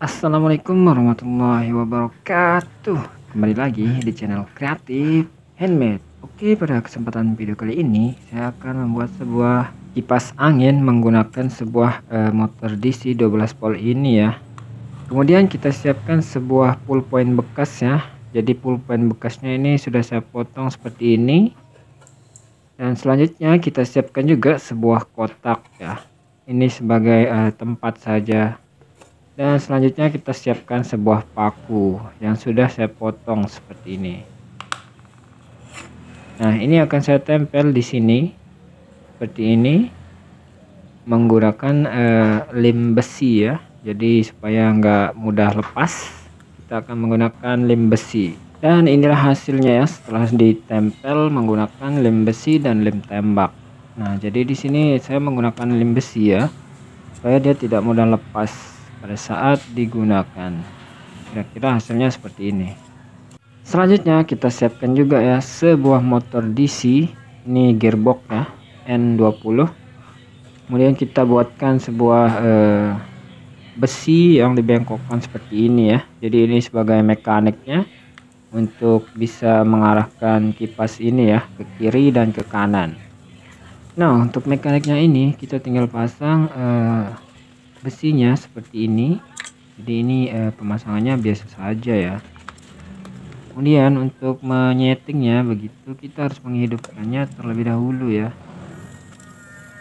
Assalamualaikum warahmatullahi wabarakatuh Kembali lagi di channel kreatif handmade Oke pada kesempatan video kali ini Saya akan membuat sebuah kipas angin Menggunakan sebuah e, motor DC 12 volt ini ya Kemudian kita siapkan sebuah pull point bekas ya Jadi pull point bekasnya ini sudah saya potong seperti ini Dan selanjutnya kita siapkan juga sebuah kotak ya Ini sebagai uh, tempat saja dan selanjutnya kita siapkan sebuah paku yang sudah saya potong seperti ini. Nah, ini akan saya tempel di sini seperti ini menggunakan eh, lem besi ya. Jadi supaya nggak mudah lepas, kita akan menggunakan lem besi. Dan inilah hasilnya ya setelah ditempel menggunakan lem besi dan lem tembak. Nah, jadi di sini saya menggunakan lem besi ya supaya dia tidak mudah lepas pada saat digunakan kira-kira hasilnya seperti ini selanjutnya kita siapkan juga ya sebuah motor DC ini gearbox ya N20 kemudian kita buatkan sebuah eh, besi yang dibengkokkan seperti ini ya jadi ini sebagai mekaniknya untuk bisa mengarahkan kipas ini ya ke kiri dan ke kanan nah untuk mekaniknya ini kita tinggal pasang eh, besinya seperti ini jadi ini eh, pemasangannya biasa saja ya kemudian untuk menyetingnya begitu kita harus menghidupkannya terlebih dahulu ya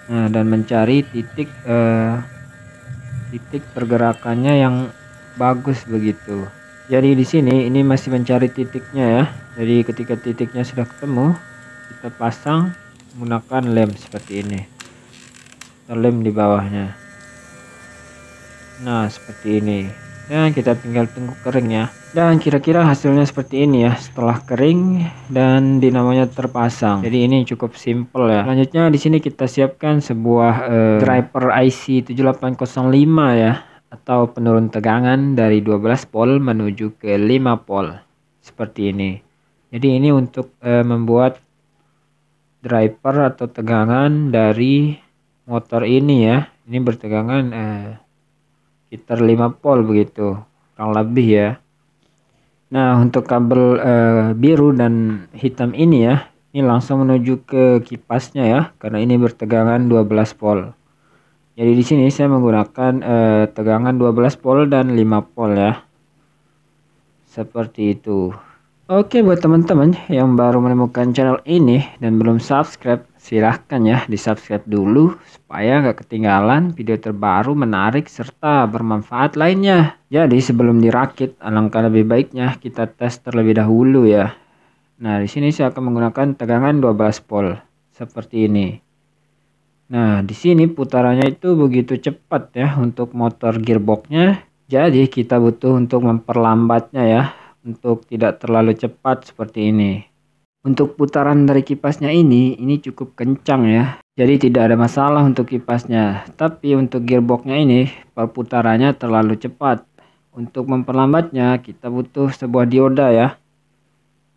nah dan mencari titik eh, titik pergerakannya yang bagus begitu jadi di sini ini masih mencari titiknya ya jadi ketika titiknya sudah ketemu kita pasang menggunakan lem seperti ini kita lem di bawahnya Nah, seperti ini. Dan ya, kita tinggal tunggu kering ya. Dan kira-kira hasilnya seperti ini ya setelah kering dan dinamonya terpasang. Jadi ini cukup simple ya. Selanjutnya di sini kita siapkan sebuah eh, driver IC 7805 ya atau penurun tegangan dari 12 volt menuju ke 5 volt seperti ini. Jadi ini untuk eh, membuat driver atau tegangan dari motor ini ya. Ini bertegangan eh, sekitar 5 volt begitu kurang lebih ya nah untuk kabel uh, biru dan hitam ini ya ini langsung menuju ke kipasnya ya karena ini bertegangan 12 volt jadi di sini saya menggunakan uh, tegangan 12 volt dan 5 volt ya seperti itu Oke buat teman-teman yang baru menemukan channel ini dan belum subscribe silahkan ya di subscribe dulu supaya gak ketinggalan video terbaru menarik serta bermanfaat lainnya. Jadi sebelum dirakit alangkah lebih baiknya kita tes terlebih dahulu ya. Nah di sini saya akan menggunakan tegangan 12 volt seperti ini. Nah di sini putarannya itu begitu cepat ya untuk motor gearboxnya. Jadi kita butuh untuk memperlambatnya ya untuk tidak terlalu cepat seperti ini. Untuk putaran dari kipasnya ini, ini cukup kencang ya. Jadi tidak ada masalah untuk kipasnya. Tapi untuk gearboxnya ini, perputarannya terlalu cepat. Untuk memperlambatnya, kita butuh sebuah dioda ya.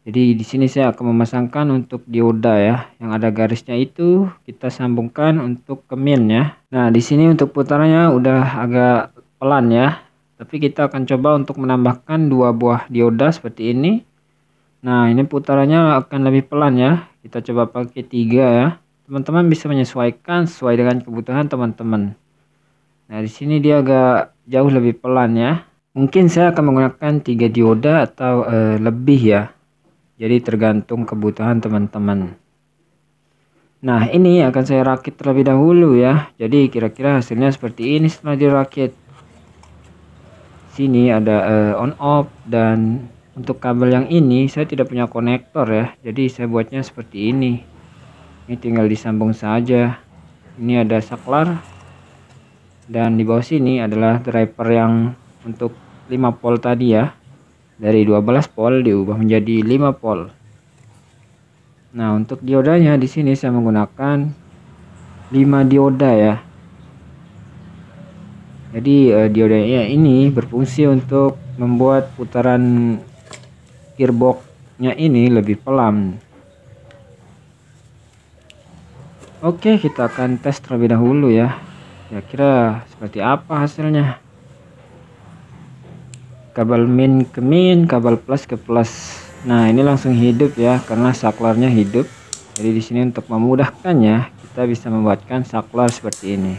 Jadi di sini saya akan memasangkan untuk dioda ya. Yang ada garisnya itu kita sambungkan untuk ke min ya. Nah, di sini untuk putarannya udah agak pelan ya. Tapi kita akan coba untuk menambahkan dua buah dioda seperti ini Nah, ini putarannya akan lebih pelan ya. Kita coba pakai tiga ya. Teman-teman bisa menyesuaikan sesuai dengan kebutuhan teman-teman. Nah, di sini dia agak jauh lebih pelan ya. Mungkin saya akan menggunakan tiga dioda atau e, lebih ya. Jadi tergantung kebutuhan teman-teman. Nah, ini akan saya rakit terlebih dahulu ya. Jadi kira-kira hasilnya seperti ini setelah dirakit. Sini ada e, on off dan untuk kabel yang ini saya tidak punya konektor ya jadi saya buatnya seperti ini ini tinggal disambung saja ini ada saklar dan di bawah sini adalah driver yang untuk 5 volt tadi ya dari 12 volt diubah menjadi 5 volt nah untuk diodanya di sini saya menggunakan 5 dioda ya jadi eh, diodanya ini berfungsi untuk membuat putaran gearboxnya ini lebih pelan Oke kita akan tes terlebih dahulu ya kira-kira seperti apa hasilnya kabel min ke min kabel plus ke plus nah ini langsung hidup ya karena saklarnya hidup jadi di sini untuk memudahkannya kita bisa membuatkan saklar seperti ini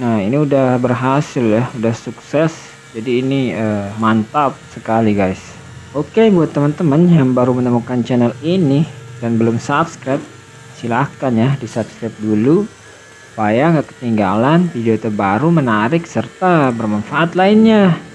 nah ini udah berhasil ya udah sukses jadi ini uh, mantap sekali guys oke okay, buat teman-teman yang baru menemukan channel ini dan belum subscribe silahkan ya di subscribe dulu supaya nggak ketinggalan video terbaru menarik serta bermanfaat lainnya